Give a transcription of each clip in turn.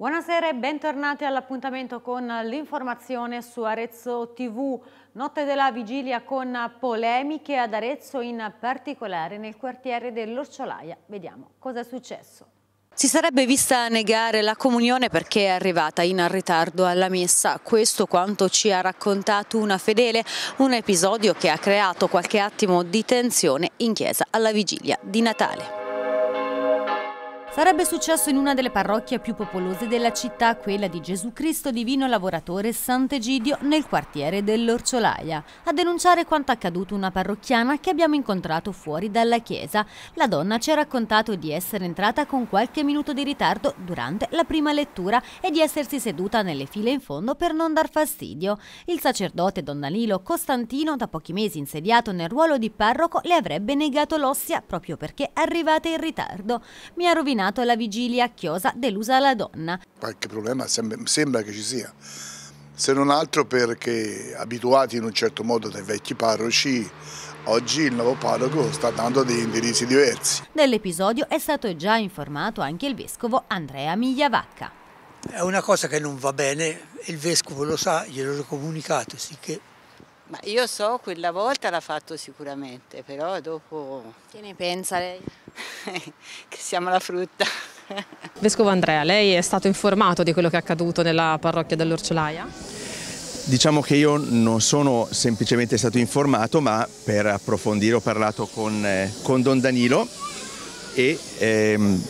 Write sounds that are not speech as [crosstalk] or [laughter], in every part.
Buonasera e bentornati all'appuntamento con l'informazione su Arezzo TV. Notte della vigilia con polemiche ad Arezzo, in particolare nel quartiere dell'Orciolaia. Vediamo cosa è successo. Si sarebbe vista negare la comunione perché è arrivata in ritardo alla messa. Questo quanto ci ha raccontato una fedele, un episodio che ha creato qualche attimo di tensione in chiesa alla vigilia di Natale. Sarebbe successo in una delle parrocchie più popolose della città, quella di Gesù Cristo Divino Lavoratore Sant'Egidio, nel quartiere dell'Orciolaia. A denunciare quanto accaduto una parrocchiana che abbiamo incontrato fuori dalla chiesa. La donna ci ha raccontato di essere entrata con qualche minuto di ritardo durante la prima lettura e di essersi seduta nelle file in fondo per non dar fastidio. Il sacerdote Don Danilo Costantino, da pochi mesi insediato nel ruolo di parroco, le avrebbe negato l'ossia proprio perché arrivata in ritardo. Mi ha rovinato avvelenato alla vigilia Chiosa delusa la donna. Qualche problema sembra che ci sia, se non altro perché abituati in un certo modo dai vecchi parroci Oggi il nuovo parroco sta dando dei indirizzi diversi. Dell'episodio è stato già informato anche il vescovo Andrea Migliavacca. È una cosa che non va bene, il vescovo lo sa, glielo ho comunicato, sì che ma io so, quella volta l'ha fatto sicuramente, però dopo... Che ne pensa lei? [laughs] che siamo la frutta. [laughs] Vescovo Andrea, lei è stato informato di quello che è accaduto nella parrocchia dell'Orcelaia? Diciamo che io non sono semplicemente stato informato, ma per approfondire ho parlato con, eh, con Don Danilo e ehm,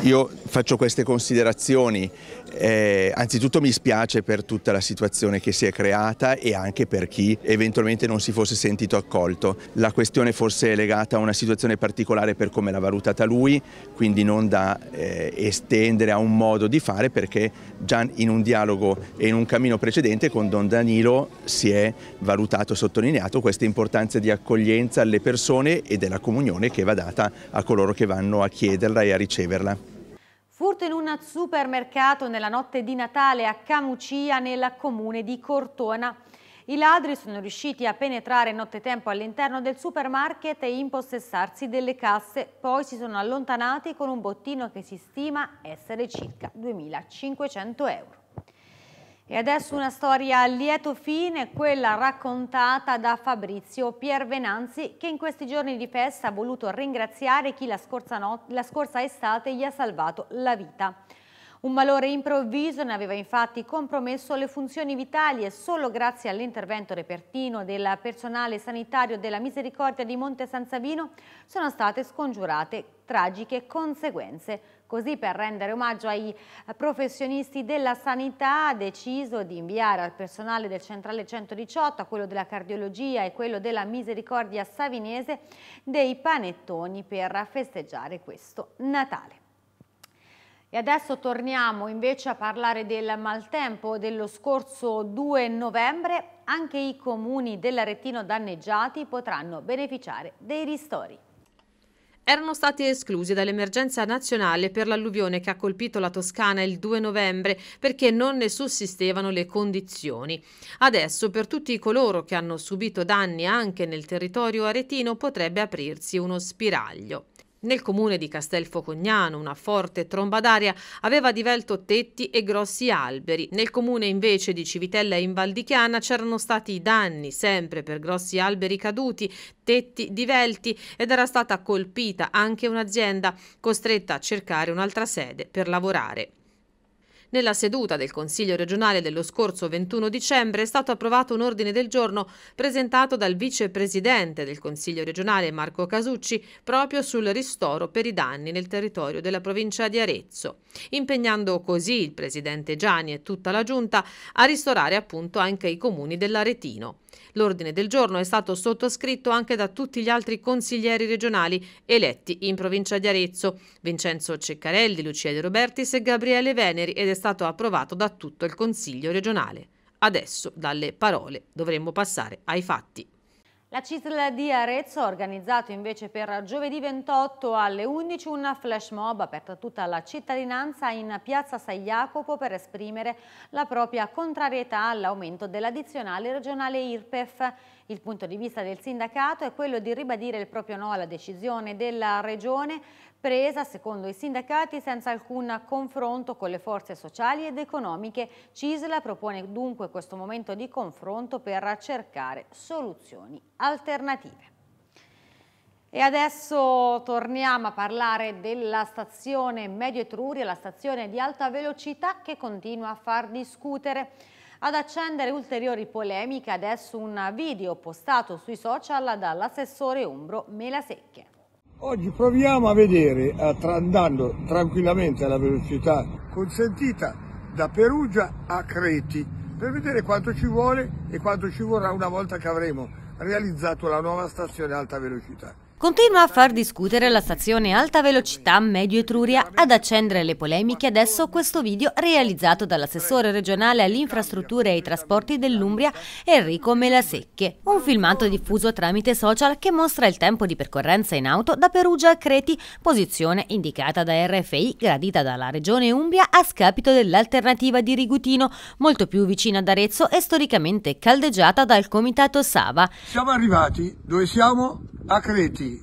io faccio queste considerazioni. Eh, anzitutto mi spiace per tutta la situazione che si è creata e anche per chi eventualmente non si fosse sentito accolto. La questione forse è legata a una situazione particolare per come l'ha valutata lui, quindi non da eh, estendere a un modo di fare perché già in un dialogo e in un cammino precedente con Don Danilo si è valutato, sottolineato questa importanza di accoglienza alle persone e della comunione che va data a coloro che vanno a chiederla e a riceverla. Furto in un supermercato nella notte di Natale a Camucia nel comune di Cortona. I ladri sono riusciti a penetrare nottetempo all'interno del supermarket e impossessarsi delle casse, poi si sono allontanati con un bottino che si stima essere circa 2.500 euro. E adesso una storia a lieto fine, quella raccontata da Fabrizio Piervenanzi che in questi giorni di festa ha voluto ringraziare chi la scorsa, la scorsa estate gli ha salvato la vita. Un malore improvviso ne aveva infatti compromesso le funzioni vitali e solo grazie all'intervento repertino del personale sanitario della Misericordia di Monte San Savino sono state scongiurate tragiche conseguenze Così per rendere omaggio ai eh, professionisti della sanità ha deciso di inviare al personale del centrale 118, a quello della cardiologia e quello della misericordia savinese dei panettoni per festeggiare questo Natale. E adesso torniamo invece a parlare del maltempo dello scorso 2 novembre. Anche i comuni dell'Aretino danneggiati potranno beneficiare dei ristori erano stati esclusi dall'emergenza nazionale per l'alluvione che ha colpito la Toscana il 2 novembre perché non ne sussistevano le condizioni. Adesso per tutti coloro che hanno subito danni anche nel territorio aretino potrebbe aprirsi uno spiraglio. Nel comune di Castelfocognano una forte tromba d'aria aveva divelto tetti e grossi alberi. Nel comune invece di Civitella in Val di Chiana c'erano stati danni sempre per grossi alberi caduti, tetti divelti ed era stata colpita anche un'azienda costretta a cercare un'altra sede per lavorare. Nella seduta del Consiglio regionale dello scorso 21 dicembre è stato approvato un ordine del giorno presentato dal vicepresidente del Consiglio regionale Marco Casucci proprio sul ristoro per i danni nel territorio della provincia di Arezzo, impegnando così il presidente Gianni e tutta la giunta a ristorare appunto anche i comuni dell'Aretino. L'ordine del giorno è stato sottoscritto anche da tutti gli altri consiglieri regionali eletti in provincia di Arezzo, Vincenzo Ceccarelli, Lucia De Robertis e Gabriele Veneri ed è stato approvato da tutto il Consiglio regionale. Adesso dalle parole dovremmo passare ai fatti. La CISL di Arezzo ha organizzato invece per giovedì 28 alle 11 una flash mob aperta a tutta la cittadinanza in piazza San Jacopo per esprimere la propria contrarietà all'aumento dell'addizionale regionale IRPEF. Il punto di vista del sindacato è quello di ribadire il proprio no alla decisione della Regione presa, secondo i sindacati, senza alcun confronto con le forze sociali ed economiche. Cisla propone dunque questo momento di confronto per cercare soluzioni alternative. E adesso torniamo a parlare della stazione Medio Etruria, la stazione di alta velocità che continua a far discutere. Ad accendere ulteriori polemiche adesso un video postato sui social dall'assessore Umbro Melasecche. Oggi proviamo a vedere, eh, andando tranquillamente alla velocità consentita da Perugia a Creti, per vedere quanto ci vuole e quanto ci vorrà una volta che avremo realizzato la nuova stazione alta velocità. Continua a far discutere la stazione alta velocità Medio Etruria, ad accendere le polemiche adesso questo video realizzato dall'assessore regionale all'infrastruttura e ai trasporti dell'Umbria Enrico Melasecche. Un filmato diffuso tramite social che mostra il tempo di percorrenza in auto da Perugia a Creti, posizione indicata da RFI gradita dalla regione Umbria a scapito dell'alternativa di Rigutino, molto più vicina ad Arezzo e storicamente caldeggiata dal comitato Sava. Siamo arrivati dove siamo a Creti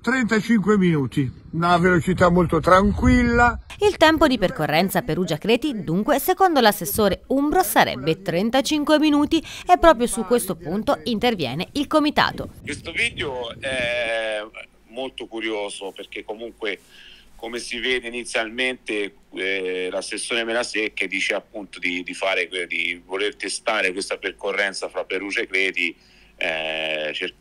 35 minuti, una velocità molto tranquilla. Il tempo di percorrenza Perugia-Creti, dunque, secondo l'assessore Umbro sarebbe 35 minuti e proprio su questo punto interviene il comitato. Questo video è molto curioso perché comunque come si vede inizialmente eh, l'assessore Melasecche dice appunto di, di, fare, di voler testare questa percorrenza fra Perugia e Creti eh, cer-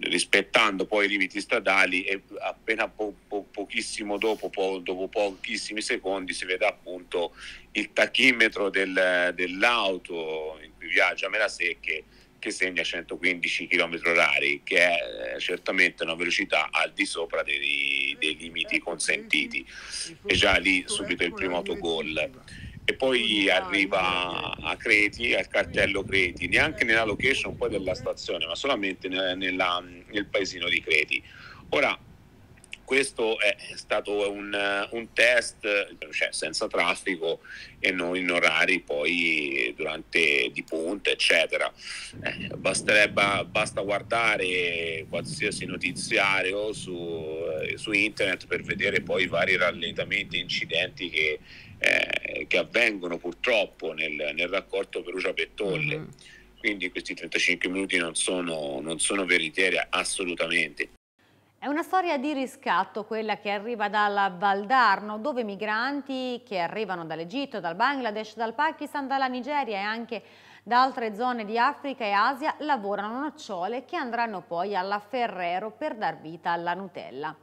rispettando poi i limiti stradali e appena po- po- pochissimo dopo, po- dopo pochissimi secondi si vede appunto il tachimetro del, dell'auto in cui viaggia Melasecche che, segna 115 km h che è eh, certamente una velocità al di sopra dei, dei limiti consentiti e già lì ecco, subito il ecco primo autogol e poi arriva a Creti, al cartello Creti, neanche nella location poi della stazione, ma solamente nella, nel paesino di Creti. Ora, questo è stato un, un test cioè, senza traffico e non in orari poi durante di punta eccetera eh, basterebbe basta guardare qualsiasi notiziario su, eh, su, internet per vedere poi i vari rallentamenti incidenti che, eh, che avvengono purtroppo nel, nel raccordo Perugia-Pettolle. Mm-hmm. Quindi questi 35 minuti non sono, non sono veritieri assolutamente. È una storia di riscatto quella che arriva dalla Valdarno, dove migranti che arrivano dall'Egitto, dal Bangladesh, dal Pakistan, dalla Nigeria e anche da altre zone di Africa e Asia lavorano nocciole che andranno poi alla Ferrero per dar vita alla Nutella.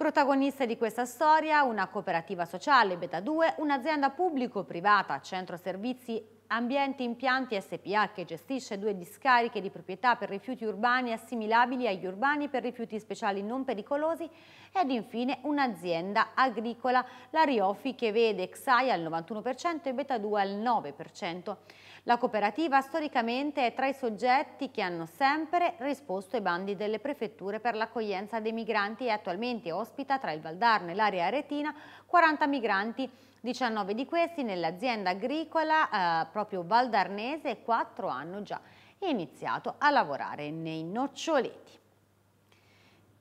Protagoniste di questa storia una cooperativa sociale Beta 2, un'azienda pubblico-privata, centro servizi Ambienti Impianti SPA che gestisce due discariche di proprietà per rifiuti urbani assimilabili agli urbani per rifiuti speciali non pericolosi ed infine un'azienda agricola, la Riofi, che vede XAI al 91% e Beta 2 al 9%. La cooperativa storicamente è tra i soggetti che hanno sempre risposto ai bandi delle prefetture per l'accoglienza dei migranti e attualmente ospita tra il Valdarno e l'area aretina 40 migranti 19 di questi nell'azienda agricola eh, proprio valdarnese e 4 hanno già iniziato a lavorare nei noccioleti.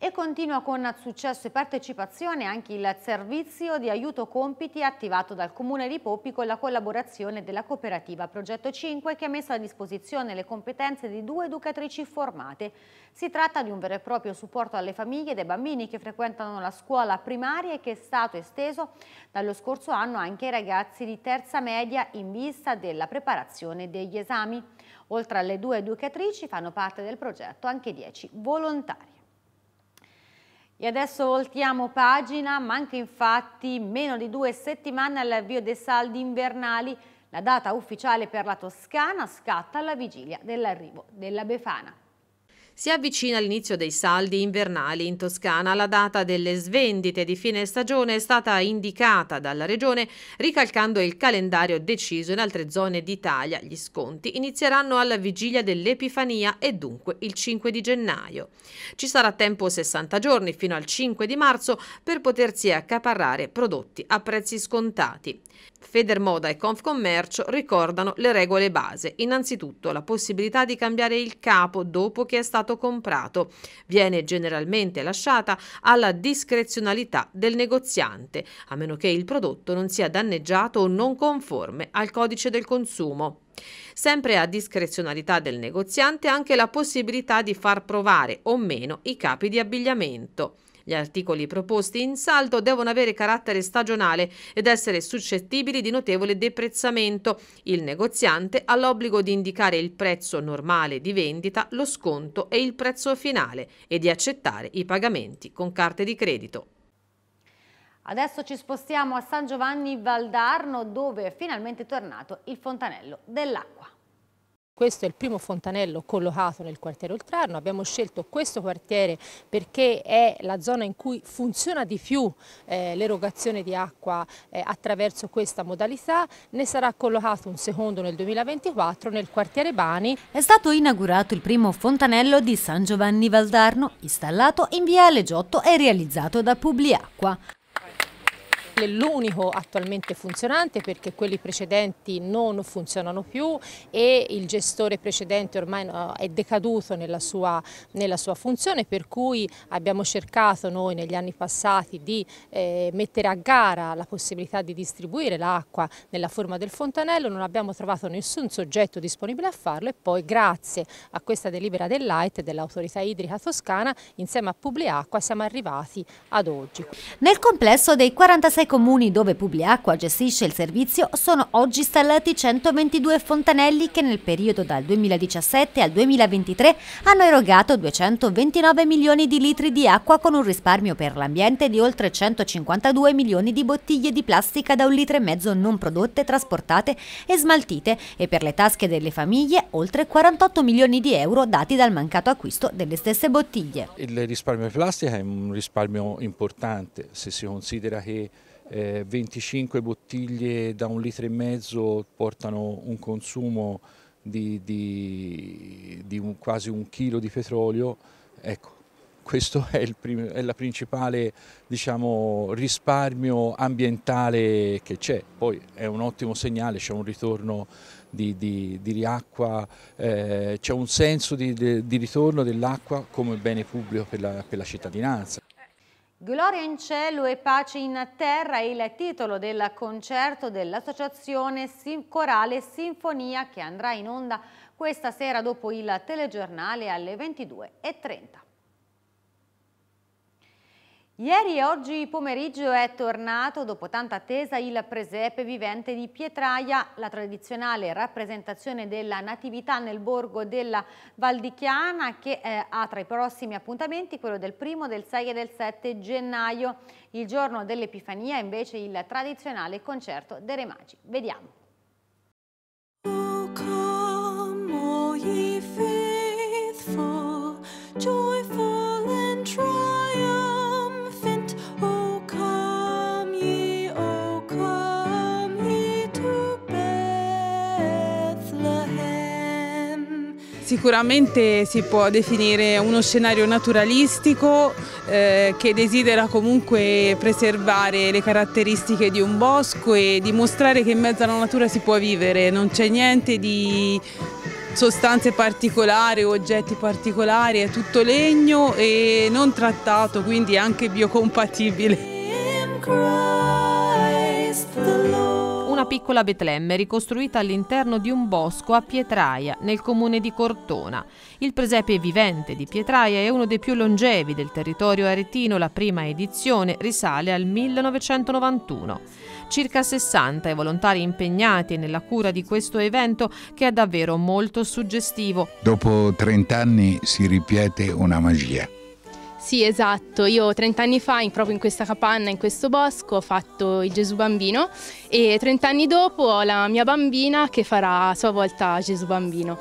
E continua con successo e partecipazione anche il servizio di aiuto compiti attivato dal Comune di Poppi con la collaborazione della cooperativa Progetto 5 che ha messo a disposizione le competenze di due educatrici formate. Si tratta di un vero e proprio supporto alle famiglie e dei bambini che frequentano la scuola primaria e che è stato esteso dallo scorso anno anche ai ragazzi di terza media in vista della preparazione degli esami. Oltre alle due educatrici fanno parte del progetto anche 10 volontari. E adesso voltiamo pagina, manca infatti meno di due settimane all'avvio dei saldi invernali. La data ufficiale per la Toscana scatta alla vigilia dell'arrivo della Befana. Si avvicina l'inizio dei saldi invernali in Toscana. La data delle svendite di fine stagione è stata indicata dalla regione ricalcando il calendario deciso in altre zone d'Italia. Gli sconti inizieranno alla vigilia dell'Epifania e dunque il 5 di gennaio. Ci sarà tempo 60 giorni fino al 5 di marzo per potersi accaparrare prodotti a prezzi scontati. Federmoda e Confcommercio ricordano le regole base. Innanzitutto la possibilità di cambiare il capo dopo che è stato comprato viene generalmente lasciata alla discrezionalità del negoziante, a meno che il prodotto non sia danneggiato o non conforme al codice del consumo. Sempre a discrezionalità del negoziante anche la possibilità di far provare o meno i capi di abbigliamento. Gli articoli proposti in saldo devono avere carattere stagionale ed essere suscettibili di notevole deprezzamento. Il negoziante ha l'obbligo di indicare il prezzo normale di vendita, lo sconto e il prezzo finale e di accettare i pagamenti con carte di credito. Adesso ci spostiamo a San Giovanni Valdarno dove è finalmente tornato il fontanello dell'acqua. Questo è il primo fontanello collocato nel quartiere Oltrarno. Abbiamo scelto questo quartiere perché è la zona in cui funziona di più eh, l'erogazione di acqua eh, attraverso questa modalità. Ne sarà collocato un secondo nel 2024 nel quartiere Bani. È stato inaugurato il primo fontanello di San Giovanni Valdarno, installato in via Legiotto e realizzato da Publiacqua è l'unico attualmente funzionante perché quelli precedenti non funzionano più e il gestore precedente ormai è decaduto nella sua, nella sua funzione per cui abbiamo cercato noi negli anni passati di eh, mettere a gara la possibilità di distribuire l'acqua nella forma del fontanello, non abbiamo trovato nessun soggetto disponibile a farlo e poi grazie a questa delibera dell'AIT dell'autorità idrica toscana insieme a Publiacqua siamo arrivati ad oggi. Nel complesso dei 46 comuni dove Publiacqua gestisce il servizio sono oggi installati 122 fontanelli che nel periodo dal 2017 al 2023 hanno erogato 229 milioni di litri di acqua con un risparmio per l'ambiente di oltre 152 milioni di bottiglie di plastica da un litro e mezzo non prodotte, trasportate e smaltite e per le tasche delle famiglie oltre 48 milioni di euro dati dal mancato acquisto delle stesse bottiglie. Il risparmio di plastica è un risparmio importante se si considera che eh, 25 bottiglie da un litro e mezzo portano un consumo di, di, di un, quasi un chilo di petrolio, ecco, questo [laughs] è il prim è la principale diciamo, risparmio ambientale che c'è, poi è un ottimo segnale, c'è un ritorno di, di, di riacqua, eh, c'è un senso di, di ritorno dell'acqua come bene pubblico per la, per la cittadinanza. Gloria in cielo e pace in terra è il titolo del concerto dell'Associazione Corale Sinfonia che andrà in onda questa sera dopo il telegiornale alle 22.30. Ieri e oggi pomeriggio è tornato, dopo tanta attesa, il presepe vivente di Pietraia, la tradizionale rappresentazione della natività nel borgo della Valdichiana che eh, ha tra i prossimi appuntamenti quello del primo, del 6 e del 7 gennaio. Il giorno dell'Epifania invece il tradizionale concerto dei Remagi. Vediamo. Sicuramente si può definire uno scenario naturalistico eh, che desidera comunque preservare le caratteristiche di un bosco e dimostrare che in mezzo alla natura si può vivere, non c'è niente di sostanze particolari, oggetti particolari, è tutto legno e non trattato, quindi anche biocompatibile una piccola Betlemme ricostruita all'interno di un bosco a Pietraia, nel comune di Cortona. Il presepe vivente di Pietraia è uno dei più longevi del territorio aretino, la prima edizione risale al 1991. Circa 60 i volontari impegnati nella cura di questo evento che è davvero molto suggestivo. Dopo 30 anni si ripete una magia sì, esatto. Io 30 anni fa, in, proprio in questa capanna, in questo bosco, ho fatto il Gesù Bambino e 30 anni dopo ho la mia bambina che farà a sua volta Gesù Bambino.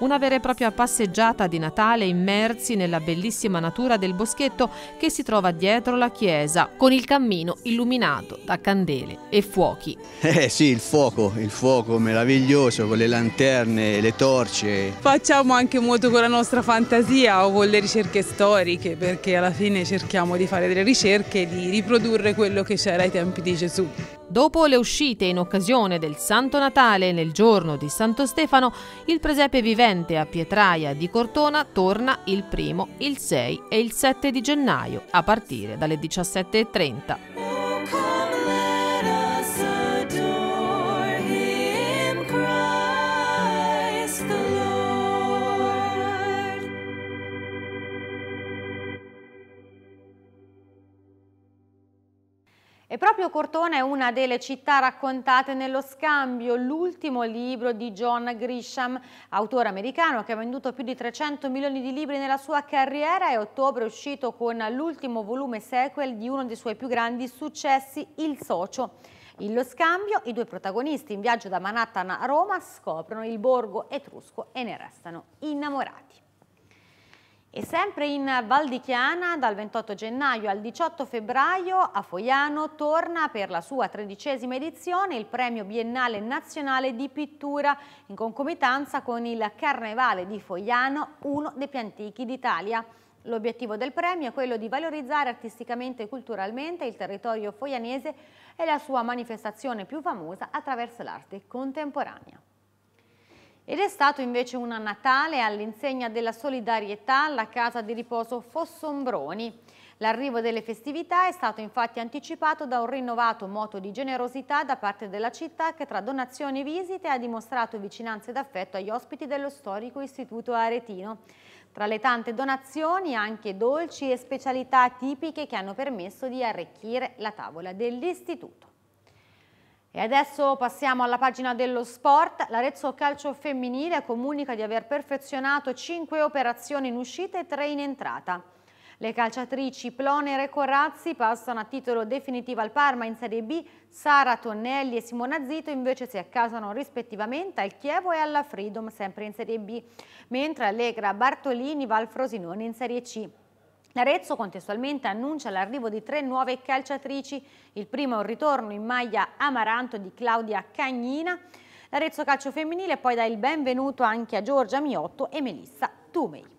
Una vera e propria passeggiata di Natale immersi nella bellissima natura del boschetto che si trova dietro la chiesa, con il cammino illuminato da candele e fuochi. Eh sì, il fuoco, il fuoco meraviglioso con le lanterne, e le torce. Facciamo anche molto con la nostra fantasia o con le ricerche storiche, perché alla fine cerchiamo di fare delle ricerche e di riprodurre quello che c'era ai tempi di Gesù. Dopo le uscite in occasione del Santo Natale nel giorno di Santo Stefano, il presepe vivente a Pietraia di Cortona torna il primo, il 6 e il 7 di gennaio a partire dalle 17.30. E proprio Cortona è una delle città raccontate nello scambio, l'ultimo libro di John Grisham, autore americano che ha venduto più di 300 milioni di libri nella sua carriera e a ottobre è uscito con l'ultimo volume sequel di uno dei suoi più grandi successi, Il Socio. In lo scambio i due protagonisti in viaggio da Manhattan a Roma scoprono il borgo etrusco e ne restano innamorati. E sempre in Val di Chiana, dal 28 gennaio al 18 febbraio, a Foiano torna per la sua tredicesima edizione il premio biennale nazionale di pittura, in concomitanza con il Carnevale di Foiano, uno dei più antichi d'Italia. L'obiettivo del premio è quello di valorizzare artisticamente e culturalmente il territorio foianese e la sua manifestazione più famosa attraverso l'arte contemporanea. Ed è stato invece una Natale all'insegna della solidarietà alla casa di riposo Fossombroni. L'arrivo delle festività è stato infatti anticipato da un rinnovato moto di generosità da parte della città che tra donazioni e visite ha dimostrato vicinanza ed affetto agli ospiti dello storico istituto aretino. Tra le tante donazioni anche dolci e specialità tipiche che hanno permesso di arricchire la tavola dell'istituto. E adesso passiamo alla pagina dello sport. L'Arezzo Calcio Femminile comunica di aver perfezionato 5 operazioni in uscita e 3 in entrata. Le calciatrici Plonere e Corazzi passano a titolo definitivo al Parma in Serie B, Sara Tonnelli e Simona Zito invece si accasano rispettivamente al Chievo e alla Freedom sempre in Serie B, mentre Allegra Bartolini va al Frosinone in Serie C. L'Arezzo contestualmente annuncia l'arrivo di tre nuove calciatrici, il primo è un ritorno in maglia amaranto di Claudia Cagnina, l'Arezzo Calcio Femminile poi dà il benvenuto anche a Giorgia Miotto e Melissa Tumei.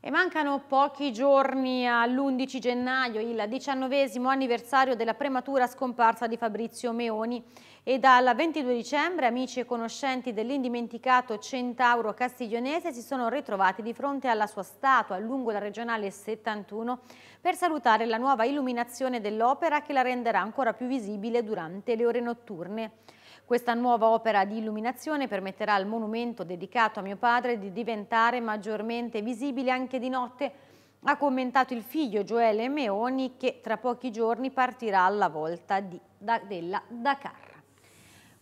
E mancano pochi giorni all'11 gennaio, il diciannovesimo anniversario della prematura scomparsa di Fabrizio Meoni e dal 22 dicembre amici e conoscenti dell'indimenticato centauro castiglionese si sono ritrovati di fronte alla sua statua lungo la regionale 71 per salutare la nuova illuminazione dell'opera che la renderà ancora più visibile durante le ore notturne. Questa nuova opera di illuminazione permetterà al monumento dedicato a mio padre di diventare maggiormente visibile anche di notte, ha commentato il figlio Gioele Meoni che tra pochi giorni partirà alla volta di, da, della Dakar.